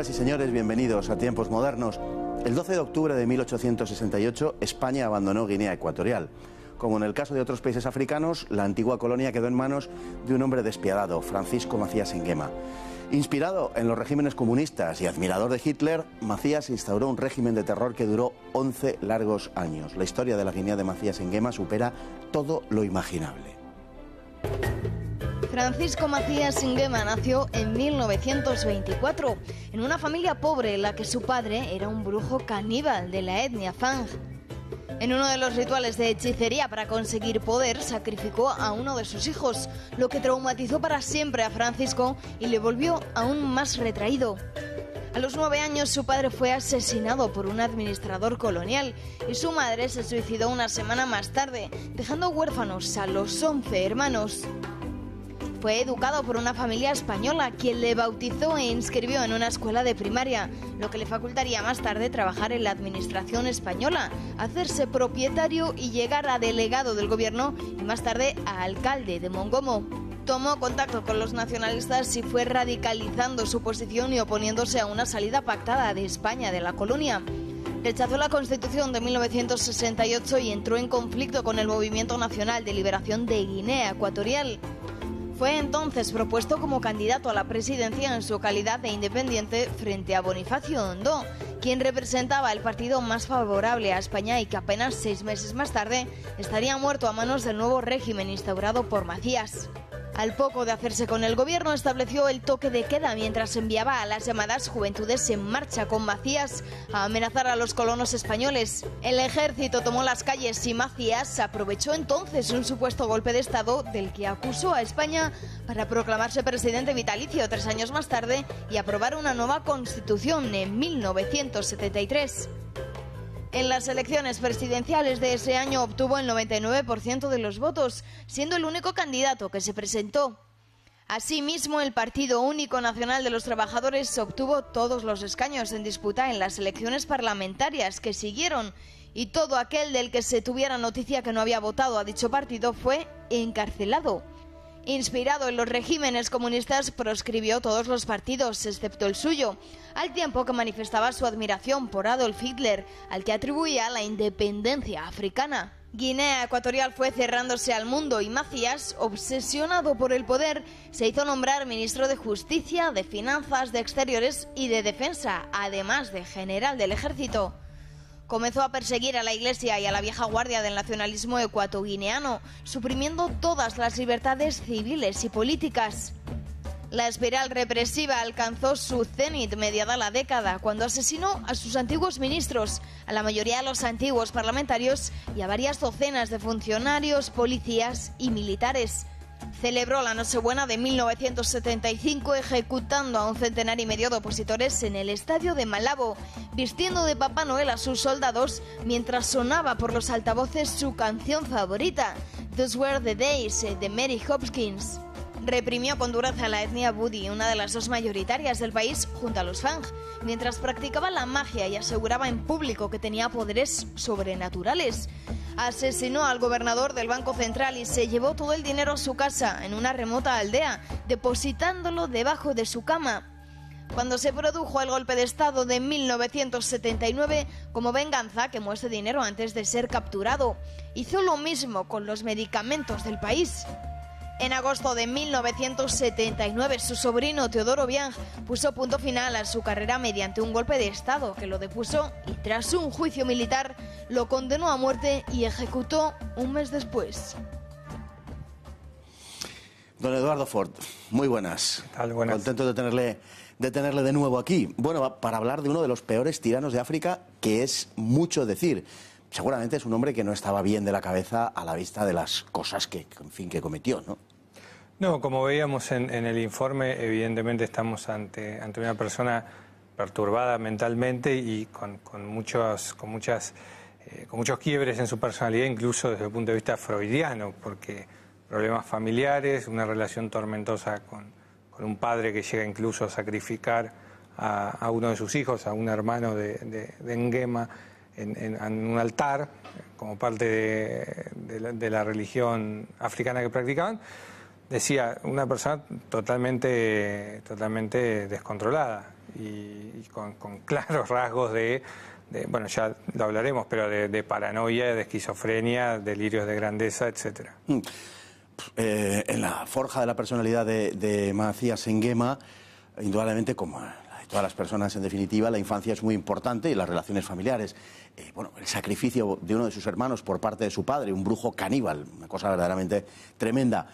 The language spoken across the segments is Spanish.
Señoras y señores, bienvenidos a Tiempos Modernos. El 12 de octubre de 1868, España abandonó Guinea Ecuatorial. Como en el caso de otros países africanos, la antigua colonia quedó en manos de un hombre despiadado, Francisco Macías Enguema. Inspirado en los regímenes comunistas y admirador de Hitler, Macías instauró un régimen de terror que duró 11 largos años. La historia de la Guinea de Macías Enguema supera todo lo imaginable. Francisco Macías Ingema nació en 1924 en una familia pobre en la que su padre era un brujo caníbal de la etnia Fang. En uno de los rituales de hechicería para conseguir poder, sacrificó a uno de sus hijos, lo que traumatizó para siempre a Francisco y le volvió aún más retraído. A los nueve años su padre fue asesinado por un administrador colonial y su madre se suicidó una semana más tarde, dejando huérfanos a los once hermanos. Fue educado por una familia española, quien le bautizó e inscribió en una escuela de primaria, lo que le facultaría más tarde trabajar en la administración española, hacerse propietario y llegar a delegado del gobierno y más tarde a alcalde de Mongomo tomó contacto con los nacionalistas y fue radicalizando su posición y oponiéndose a una salida pactada de España de la colonia. Rechazó la Constitución de 1968 y entró en conflicto con el Movimiento Nacional de Liberación de Guinea Ecuatorial. Fue entonces propuesto como candidato a la presidencia en su calidad de independiente frente a Bonifacio Hondo, quien representaba el partido más favorable a España y que apenas seis meses más tarde estaría muerto a manos del nuevo régimen instaurado por Macías. Al poco de hacerse con el gobierno, estableció el toque de queda mientras enviaba a las llamadas Juventudes en Marcha con Macías a amenazar a los colonos españoles. El ejército tomó las calles y Macías aprovechó entonces un supuesto golpe de Estado del que acusó a España para proclamarse presidente vitalicio tres años más tarde y aprobar una nueva constitución en 1973. En las elecciones presidenciales de ese año obtuvo el 99% de los votos, siendo el único candidato que se presentó. Asimismo, el Partido Único Nacional de los Trabajadores obtuvo todos los escaños en disputa en las elecciones parlamentarias que siguieron y todo aquel del que se tuviera noticia que no había votado a dicho partido fue encarcelado. Inspirado en los regímenes comunistas, proscribió todos los partidos, excepto el suyo, al tiempo que manifestaba su admiración por Adolf Hitler, al que atribuía la independencia africana. Guinea Ecuatorial fue cerrándose al mundo y Macías, obsesionado por el poder, se hizo nombrar ministro de Justicia, de Finanzas, de Exteriores y de Defensa, además de general del ejército comenzó a perseguir a la Iglesia y a la vieja guardia del nacionalismo ecuatoguineano, suprimiendo todas las libertades civiles y políticas. La espiral represiva alcanzó su cenit mediada la década, cuando asesinó a sus antiguos ministros, a la mayoría de los antiguos parlamentarios y a varias docenas de funcionarios, policías y militares celebró la Nochebuena de 1975 ejecutando a un centenar y medio de opositores en el estadio de Malabo, vistiendo de Papá Noel a sus soldados mientras sonaba por los altavoces su canción favorita, Those Were the Days eh, de Mary Hopkins reprimió con dureza a la etnia Budi, una de las dos mayoritarias del país, junto a los Fang, mientras practicaba la magia y aseguraba en público que tenía poderes sobrenaturales. Asesinó al gobernador del Banco Central y se llevó todo el dinero a su casa, en una remota aldea, depositándolo debajo de su cama. Cuando se produjo el golpe de Estado de 1979, como venganza, que ese dinero antes de ser capturado. Hizo lo mismo con los medicamentos del país. En agosto de 1979, su sobrino Teodoro Bianch puso punto final a su carrera mediante un golpe de Estado que lo depuso y tras un juicio militar lo condenó a muerte y ejecutó un mes después. Don Eduardo Ford, muy buenas. tal? Buenas. Contento de tenerle, de tenerle de nuevo aquí. Bueno, para hablar de uno de los peores tiranos de África, que es mucho decir seguramente es un hombre que no estaba bien de la cabeza a la vista de las cosas que, en fin, que cometió, ¿no? No, como veíamos en, el informe, evidentemente estamos ante, ante una persona perturbada mentalmente y con, con muchos, con, muchas, eh, con muchos quiebres en su personalidad, incluso desde el punto de vista freudiano, porque problemas familiares, una relación tormentosa con, un padre que llega incluso a sacrificar a, uno de sus hijos, a un hermano de, de, en, un altar, eh, como parte de, la religión africana que practicaban decía, una persona totalmente, totalmente descontrolada y, con, claros rasgos de, bueno, ya lo hablaremos, pero de, paranoia, de esquizofrenia, delirios de grandeza, etc. Mm. Eh, en la forja de la personalidad de, Macías Enguema, indudablemente como todas las personas, en definitiva, la infancia es muy importante y las relaciones familiares. Eh, bueno, el sacrificio de uno de sus hermanos por parte de su padre, un brujo caníbal, una cosa verdaderamente tremenda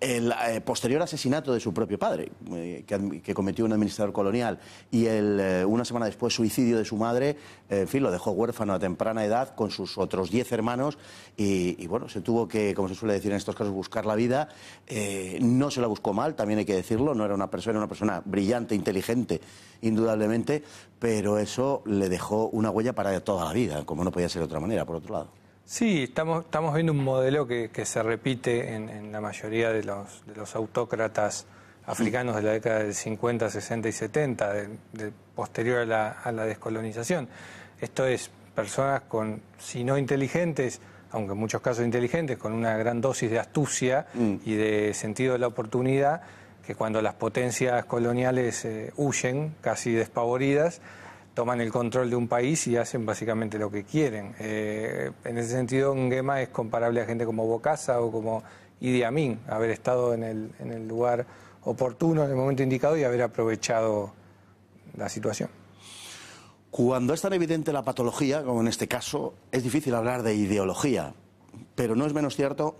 el eh, posterior asesinato de su propio padre, eh, que, cometió un administrador colonial, y el, eh, una semana después suicidio de su madre, en fin, lo dejó huérfano a temprana edad con sus otros diez hermanos y, bueno, se tuvo que, como se suele decir en estos casos, buscar la vida. no se la buscó mal, también hay que decirlo, no era una persona, era una persona brillante, inteligente, indudablemente, pero eso le dejó una huella para toda la vida, como no podía ser de otra manera, por otro lado. Sí, estamos, estamos viendo un modelo que, que se repite en, la mayoría de los, de los autócratas africanos de la década del 50, 60 y 70, posterior a la, descolonización. Esto es, personas con, si no inteligentes, aunque en muchos casos inteligentes, con una gran dosis de astucia mm. y de sentido de la oportunidad, que cuando las potencias coloniales eh, huyen, casi despavoridas, toman el control de un país y hacen básicamente lo que quieren. Eh, en ese sentido, Nguema es comparable a gente como Bocasa o como Idi Amin, haber estado en el, en el lugar oportuno, en el momento indicado y haber aprovechado la situación. Cuando es tan evidente la patología, como en este caso, es difícil hablar de ideología, pero no es menos cierto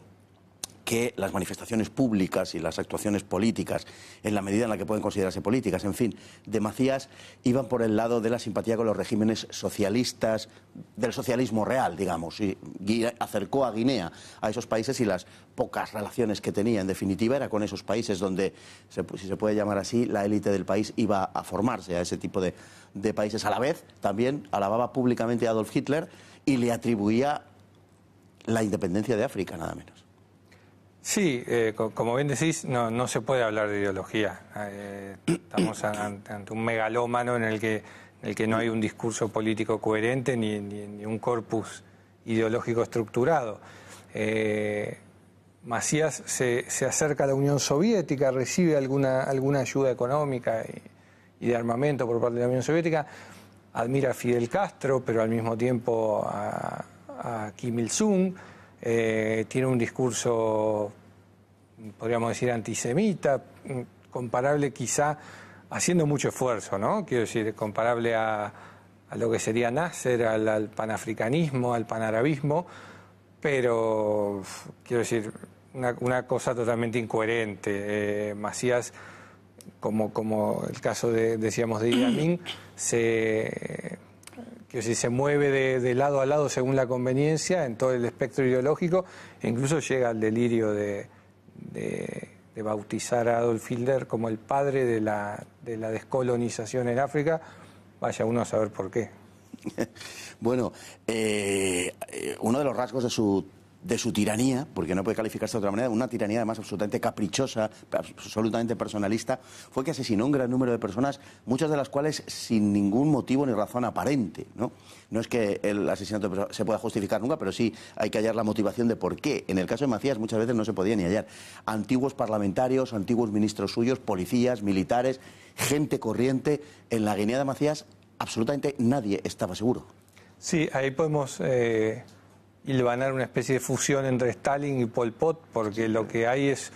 que las manifestaciones públicas y las actuaciones políticas, en la medida en la que pueden considerarse políticas, en fin, de Macías, iban por el lado de la simpatía con los regímenes socialistas, del socialismo real, digamos, y acercó a Guinea a esos países y las pocas relaciones que tenía, en definitiva, era con esos países donde, si se puede llamar así, la élite del país iba a formarse a ese tipo de, de países. A la vez, también alababa públicamente a Adolf Hitler y le atribuía la independencia de África, nada menos. Sí, eh, como bien decís, no, se puede hablar de ideología. Eh, estamos ante, un megalómano en el, que, el que no hay un discurso político coherente ni, ni, un corpus ideológico estructurado. Eh, Macías se, se, acerca a la Unión Soviética, recibe alguna, alguna ayuda económica y, de armamento por parte de la Unión Soviética, admira a Fidel Castro, pero al mismo tiempo a Kim Il-sung. Eh, tiene un discurso, podríamos decir, antisemita, comparable quizá, haciendo mucho esfuerzo, ¿no? Quiero decir, comparable a, lo que sería Nasser, al, panafricanismo, al panarabismo, pero quiero decir, una, cosa totalmente incoherente. Eh, Macías, como, como el caso de, decíamos, de Amin, se que si se mueve de, lado a lado según la conveniencia, en todo el espectro ideológico, incluso llega al delirio de, bautizar a Adolf Hitler como el padre de la, de la descolonización en África, vaya uno a saber por qué. Bueno, eh, eh, uno de los rasgos de su de su tiranía, porque no puede calificarse de otra manera, una tiranía además absolutamente caprichosa, absolutamente personalista, fue que asesinó un gran número de personas, muchas de las cuales sin ningún motivo ni razón aparente. No, es que el asesinato se pueda justificar nunca, pero sí hay que hallar la motivación de por qué. En el caso de Macías muchas veces no se podía ni hallar. Antiguos parlamentarios, antiguos ministros suyos, policías, militares, gente corriente, en la Guinea de Macías absolutamente nadie estaba seguro. Sí, ahí podemos... Eh, y le van a dar una especie de fusión entre Stalin y Pol Pot, porque lo que hay es.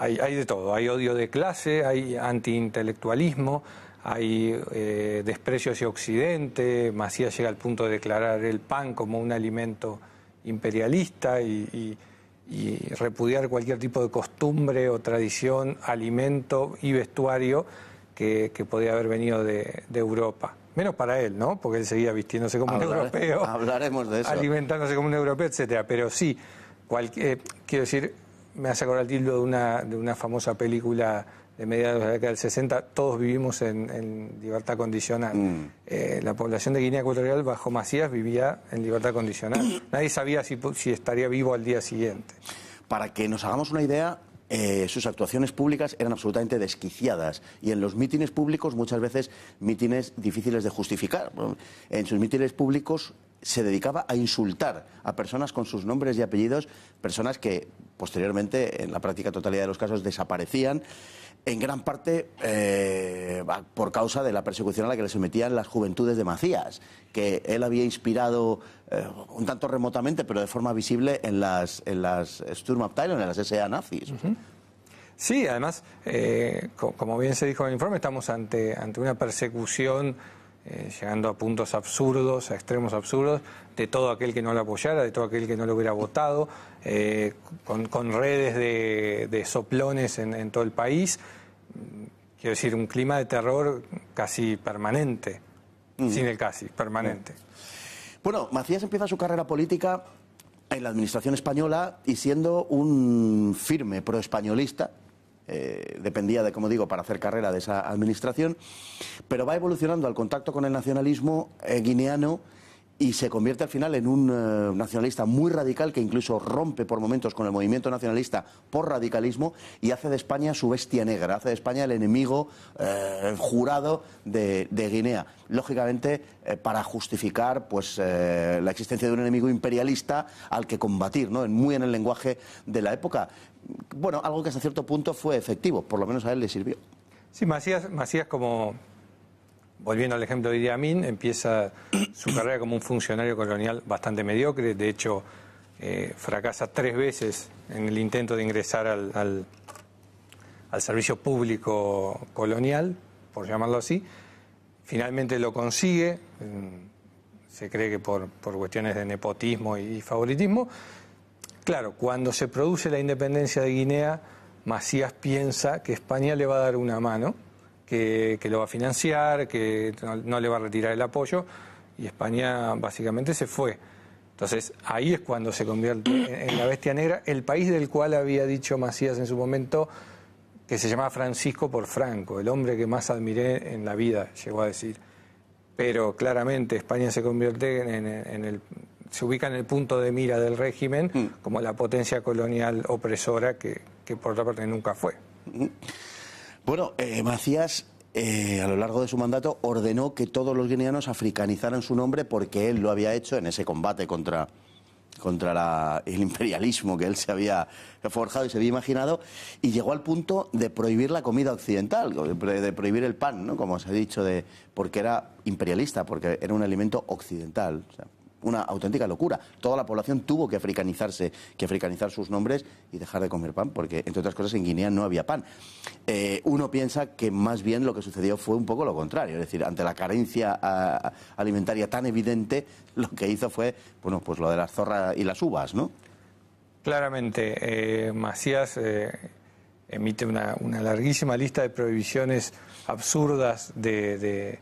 Hay, de todo. Hay odio de clase, hay antiintelectualismo, hay eh, desprecio hacia Occidente. Macías llega al punto de declarar el pan como un alimento imperialista y, repudiar cualquier tipo de costumbre o tradición, alimento y vestuario que, que podía haber venido de Europa menos para él, ¿no? Porque él seguía vistiéndose como un europeo, hablaremos de eso. alimentándose como un europeo, etcétera. Pero sí, eh, quiero decir, me hace acordar el título de una, de una famosa película de mediados de la década del 60, todos vivimos en, libertad condicional. Mm. Eh, la población de Guinea Ecuatorial bajo Macías vivía en libertad condicional. Nadie sabía si estaría vivo al día siguiente. Para que nos hagamos una idea, eh, sus actuaciones públicas eran absolutamente desquiciadas y en los mítines públicos muchas veces mítines difíciles de justificar. En sus mítines públicos se dedicaba a insultar a personas con sus nombres y apellidos, personas que posteriormente, en la práctica totalidad de los casos, desaparecían, en gran parte eh, por causa de la persecución a la que le sometían las juventudes de Macías, que él había inspirado eh, un tanto remotamente, pero de forma visible en las, en las Sturmabteilung, en las SA nazis. Sí, además, eh, como bien se dijo en el informe, estamos ante, ante una persecución eh, llegando a puntos absurdos, a extremos absurdos, de todo aquel que no lo apoyara, de todo aquel que no lo hubiera votado, con, redes de, soplones en, en, todo el país. Quiero decir, un clima de terror casi permanente, mm. sin el casi, permanente. Bueno, Macías empieza su carrera política en la administración española y siendo un firme proespañolista, eh, dependía de, como digo, para hacer carrera de esa administración, pero va evolucionando al contacto con el nacionalismo eh, guineano y se convierte al final en un eh, nacionalista muy radical que incluso rompe por momentos con el movimiento nacionalista por radicalismo y hace de España su bestia negra, hace de España el enemigo eh, jurado de, Guinea. Lógicamente, eh, para justificar pues, la existencia de un enemigo imperialista al que combatir, ¿no? muy en el lenguaje de la época. Bueno, algo que hasta cierto punto fue efectivo, por lo menos a él le sirvió. Sí, Macías, Macías como volviendo al ejemplo de Idi Amin, empieza su carrera como un funcionario colonial bastante mediocre, de hecho eh, fracasa tres veces en el intento de ingresar al, al, servicio público colonial, por llamarlo así, finalmente lo consigue, mm, se cree que por, cuestiones de nepotismo y favoritismo. Claro, cuando se produce la independencia de Guinea, Macías piensa que España le va a dar una mano que, lo va a financiar, que no, le va a retirar el apoyo, y España básicamente se fue. Entonces ahí es cuando se convierte en, la bestia negra, el país del cual había dicho Macías en su momento que se llamaba Francisco por Franco, el hombre que más admiré en la vida, llegó a decir. Pero claramente España se convierte en, el se ubica en el punto de mira del régimen mm. como la potencia colonial opresora que, que por otra parte nunca fue. Mm. Bueno, eh, Macías eh, a lo largo de su mandato ordenó que todos los guineanos africanizaran su nombre porque él lo había hecho en ese combate contra, contra el imperialismo que él se había forjado y se había imaginado, y llegó al punto de prohibir la comida occidental, de prohibir el pan, ¿no? como se ha dicho, de, porque era imperialista, porque era un alimento occidental una auténtica locura. Toda la población tuvo que africanizarse, que africanizar sus nombres y dejar de comer pan, porque entre otras cosas en Guinea no había pan. Eh, uno piensa que más bien lo que sucedió fue un poco lo contrario, es decir, ante la carencia ah, alimentaria tan evidente, lo que hizo fue, bueno, pues lo de las zorras y las uvas, ¿no? Claramente, eh, Macías eh, emite una, larguísima lista de prohibiciones absurdas de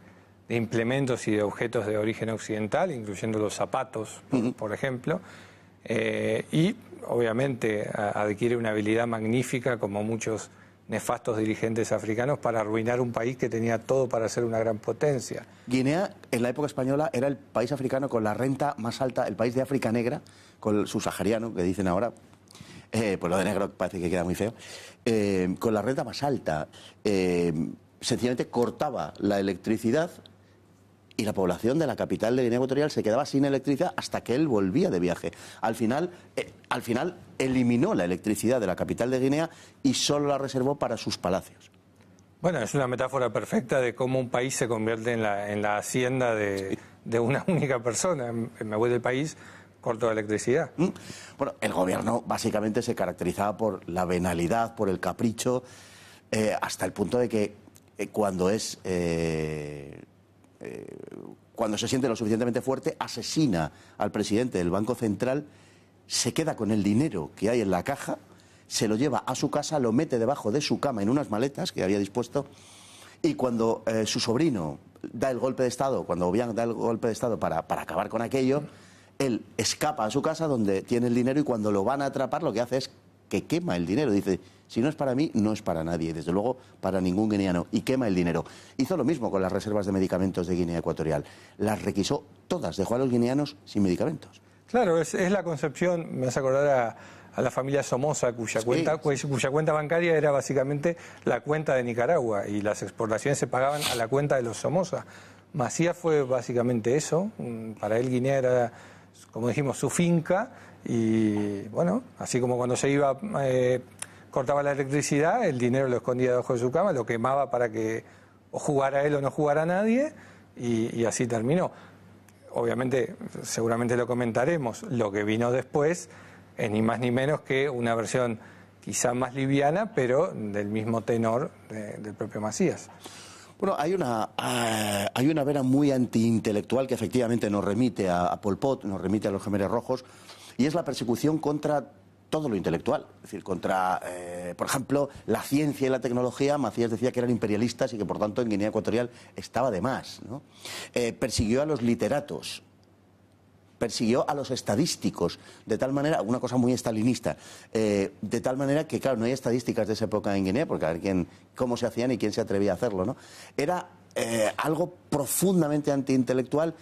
de implementos y de objetos de origen occidental, incluyendo los zapatos, por, ejemplo, eh, y obviamente adquiere una habilidad magnífica como muchos nefastos dirigentes africanos para arruinar un país que tenía todo para ser una gran potencia. Guinea, en la época española, era el país africano con la renta más alta, el país de África Negra, con su subsahariano, que dicen ahora, eh, por pues lo de negro parece que queda muy feo, eh, con la renta más alta. sencillamente cortaba la electricidad y la población de la capital de Guinea Ecuatorial se quedaba sin electricidad hasta que él volvía de viaje. Al final, eh, al final eliminó la electricidad de la capital de Guinea y solo la reservó para sus palacios. Bueno, es una metáfora perfecta de cómo un país se convierte en la, en la hacienda de, una única persona. Me voy del país, corto de electricidad. Mm. Bueno, el gobierno básicamente se caracterizaba por la venalidad, por el capricho, eh, hasta el punto de que eh, cuando es cuando se siente lo suficientemente fuerte, asesina al presidente del Banco Central, se queda con el dinero que hay en la caja, se lo lleva a su casa, lo mete debajo de su cama en unas maletas que había dispuesto, y cuando eh, su sobrino da el golpe de Estado, cuando Obiang da el golpe de Estado para, para acabar con aquello, él escapa a su casa donde tiene el dinero y cuando lo van a atrapar lo que hace es que quema el dinero. Dice, si no es para mí, no es para nadie, desde luego para ningún guineano, y quema el dinero. Hizo lo mismo con las reservas de medicamentos de Guinea Ecuatorial. Las requisó todas, dejó a los guineanos sin medicamentos. Claro, es, la concepción, me hace acordar a, la familia Somoza, cuya, cuenta, cuya cuenta bancaria era básicamente la cuenta de Nicaragua, y las exportaciones se pagaban a la cuenta de los Somoza. Macías fue básicamente eso, mm, para él Guinea era, como dijimos, su finca y bueno, así como cuando se iba, eh, cortaba la electricidad, el dinero lo escondía debajo de su cama, lo quemaba para que jugara él o no jugara nadie, y, así terminó. Obviamente, seguramente lo comentaremos, lo que vino después, es ni más ni menos que una versión quizá más liviana, pero del mismo tenor del propio Macías. Bueno, hay una, uh, hay una vera muy antiintelectual que efectivamente nos remite a, Pol Pot, nos remite a los Gemeres Rojos, y es la persecución contra todo lo intelectual. Es decir, contra, eh, por ejemplo, la ciencia y la tecnología, Macías decía que eran imperialistas y que, por tanto, en Guinea Ecuatorial estaba de más. ¿no? Eh, persiguió a los literatos, persiguió a los estadísticos, de tal manera, una cosa muy estalinista, eh, de tal manera que, claro, no hay estadísticas de esa época en Guinea, porque a ver quién, cómo se hacían y quién se atrevía a hacerlo, ¿no? Era algo profundamente antiintelectual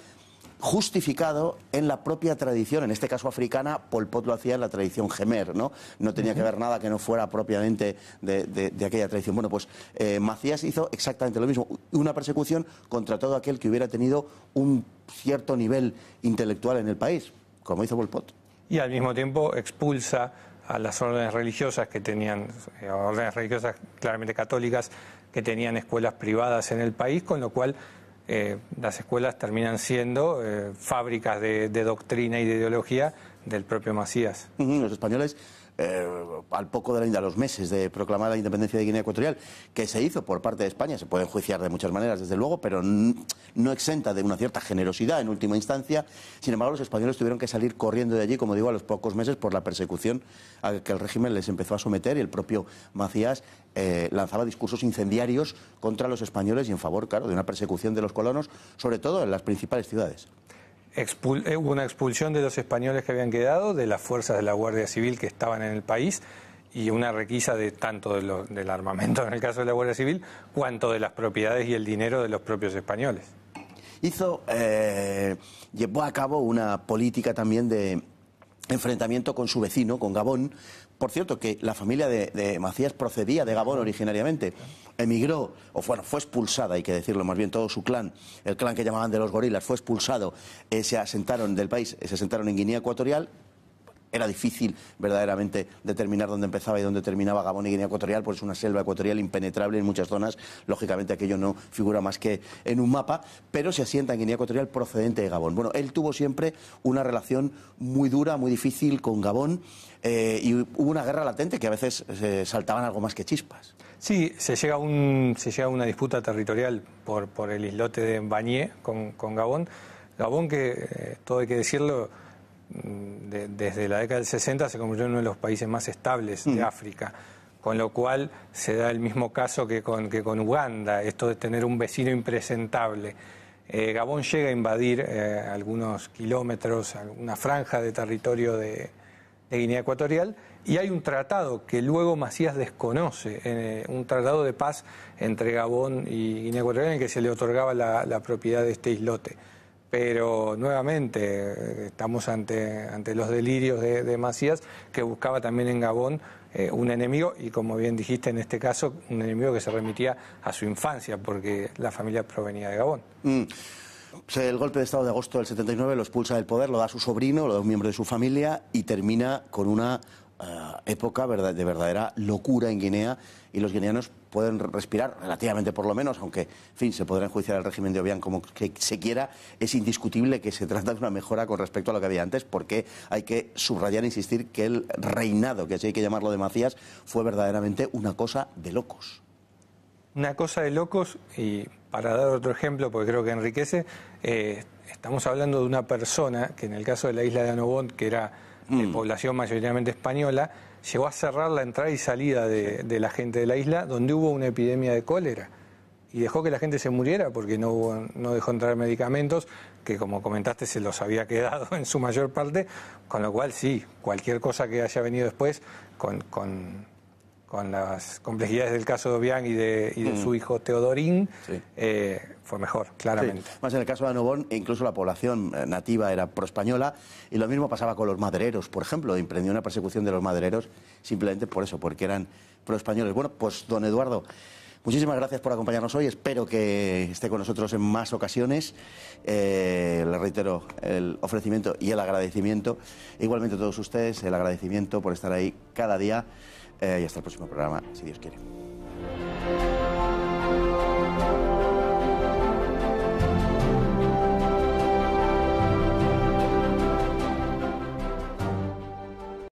justificado en la propia tradición, en este caso africana, Pol Pot lo hacía en la tradición gemer, ¿no? No tenía que ver nada que no fuera propiamente de, aquella tradición. Bueno, pues eh, Macías hizo exactamente lo mismo, una persecución contra todo aquel que hubiera tenido un cierto nivel intelectual en el país, como hizo Pol Pot. Y al mismo tiempo expulsa a las órdenes religiosas que tenían, eh, órdenes religiosas claramente católicas, que tenían escuelas privadas en el país, con lo cual eh, las escuelas terminan siendo eh, fábricas de, doctrina y de ideología del propio Macías. los españoles eh, al poco de la, a los meses de proclamar la independencia de Guinea Ecuatorial, que se hizo por parte de España, se puede enjuiciar de muchas maneras, desde luego, pero no exenta de una cierta generosidad en última instancia. Sin embargo, los españoles tuvieron que salir corriendo de allí, como digo, a los pocos meses por la persecución a que el régimen les empezó a someter y el propio Macías eh, lanzaba discursos incendiarios contra los españoles y en favor, claro, de una persecución de los colonos, sobre todo en las principales ciudades. Eh, hubo una expulsión de los españoles que habían quedado, de las fuerzas de la Guardia Civil que estaban en el país y una requisa de tanto de del armamento en el caso de la Guardia Civil, cuanto de las propiedades y el dinero de los propios españoles. Hizo, eh, llevó a cabo una política también de enfrentamiento con su vecino, con Gabón, por cierto, que la familia de, Macías procedía de Gabón originariamente. Emigró, o bueno, fue expulsada, hay que decirlo más bien, todo su clan, el clan que llamaban de los gorilas, fue expulsado, eh, se asentaron del país, eh, se asentaron en Guinea Ecuatorial era difícil verdaderamente determinar dónde empezaba y dónde terminaba Gabón y Guinea Ecuatorial, pues es una selva ecuatorial impenetrable en muchas zonas. Lógicamente aquello no figura más que en un mapa, pero se asienta en Guinea Ecuatorial procedente de Gabón. Bueno, él tuvo siempre una relación muy dura, muy difícil con Gabón. Eh, y hubo una guerra latente que a veces eh, saltaban algo más que chispas. Sí, se llega a, un, se llega una disputa territorial por, por el islote de Bañé con, Gabón. Gabón, que eh, todo hay que decirlo, Mm, desde la década del 60 se convirtió en uno de los países más estables de mm. África. Con lo cual se da el mismo caso que con, Uganda, esto de tener un vecino impresentable. Eh, Gabón llega a invadir eh, algunos kilómetros, una franja de territorio de, Guinea Ecuatorial, y hay un tratado que luego Macías desconoce, eh, un tratado de paz entre Gabón y Guinea Ecuatorial en el que se le otorgaba la propiedad de este islote pero nuevamente eh, estamos ante, ante los delirios de, Macías, que buscaba también en Gabón eh, un enemigo, y como bien dijiste en este caso, un enemigo que se remitía a su infancia, porque la familia provenía de Gabón. Mm. El golpe de Estado de agosto del 79 lo expulsa del poder, lo da a su sobrino, lo da a un miembro de su familia y termina con una eh, época de verdadera locura en Guinea y los guineanos pueden respirar, relativamente por lo menos, aunque, fin, se podrá enjuiciar al régimen de Obiang como que se quiera, es indiscutible que se trata de una mejora con respecto a lo que había antes, porque hay que subrayar e insistir que el reinado, que así hay que llamarlo de Macías, fue verdaderamente una cosa de locos. Una cosa de locos, y para dar otro ejemplo, porque creo que enriquece, eh, estamos hablando de una persona que en el caso de la isla de Anobón, que era Mm. población mayoritariamente española, llegó a cerrar la entrada y salida de, la gente de la isla, donde hubo una epidemia de cólera. Y dejó que la gente se muriera porque no, no dejó entrar medicamentos, que como comentaste se los había quedado en su mayor parte, con lo cual sí, cualquier cosa que haya venido después, con, con con las complejidades del caso de Obiang y de, mm. su hijo Teodorín, eh, fue mejor, claramente. Más en el caso de Anobón, incluso la población eh, nativa era proespañola y lo mismo pasaba con los madereros, por ejemplo, emprendió una persecución de los madereros simplemente por eso, porque eran pro proespañoles. Bueno, pues don Eduardo, muchísimas gracias por acompañarnos hoy, espero que esté con nosotros en más ocasiones. Eh, le reitero el ofrecimiento y el agradecimiento, igualmente a todos ustedes, el agradecimiento por estar ahí cada día. Eh, y hasta el próximo programa, si Dios quiere.